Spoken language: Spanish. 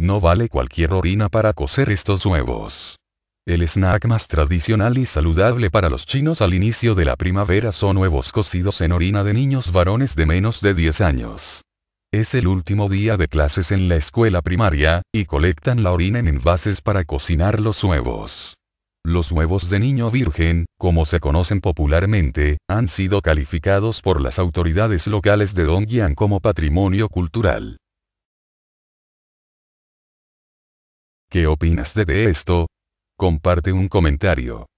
No vale cualquier orina para cocer estos huevos. El snack más tradicional y saludable para los chinos al inicio de la primavera son huevos cocidos en orina de niños varones de menos de 10 años. Es el último día de clases en la escuela primaria, y colectan la orina en envases para cocinar los huevos. Los huevos de niño virgen, como se conocen popularmente, han sido calificados por las autoridades locales de Dongyang como patrimonio cultural. ¿Qué opinas de esto? Comparte un comentario.